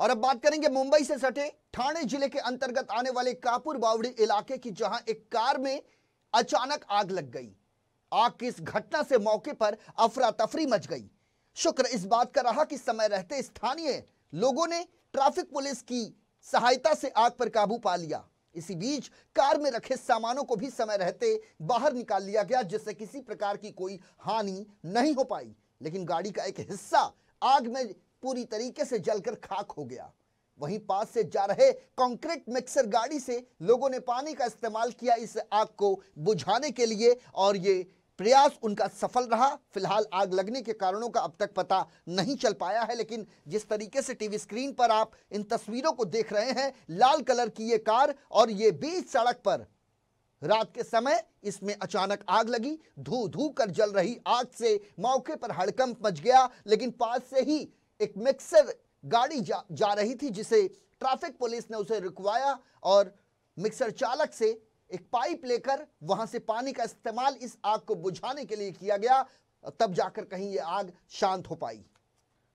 और अब बात करेंगे मुंबई से सटे ठाणे जिले के अंतर्गत आने वाले कापुर बावड़ी इलाके की जहां एक कार में अचानक आग लग गई आग की इस घटना से मौके पर अफरा तफरी मच गई शुक्र इस बात का रहा कि समय रहते स्थानीय लोगों ने ट्रैफिक पुलिस की सहायता से आग पर काबू पा लिया इसी बीच कार में रखे सामानों को भी समय रहते बाहर निकाल लिया गया जिससे किसी प्रकार की कोई हानि नहीं हो पाई लेकिन गाड़ी का एक हिस्सा आग में पूरी तरीके से जलकर खाक हो गया वहीं पास से जा रहे कंक्रीट मिक्सर गाड़ी से लोगों ने पानी का इस्तेमाल किया इस आग को बुझाने के लिए और ये प्रयास उनका सफल रहा फिलहाल आग लगने के कारणों का अब तक पता नहीं चल पाया है लेकिन जिस तरीके से टीवी स्क्रीन पर आप इन तस्वीरों को देख रहे हैं लाल कलर की ये कार और ये बीच सड़क पर रात के समय इसमें अचानक आग लगी धू धू कर जल रही आग से मौके पर हड़कंप मच गया लेकिन पास से ही एक मिक्सर गाड़ी जा, जा रही थी जिसे ट्रैफिक पुलिस ने उसे रुकवाया और मिक्सर चालक से एक पाइप लेकर वहां से पानी का इस्तेमाल इस आग को बुझाने के लिए किया गया तब जाकर कहीं ये आग शांत हो पाई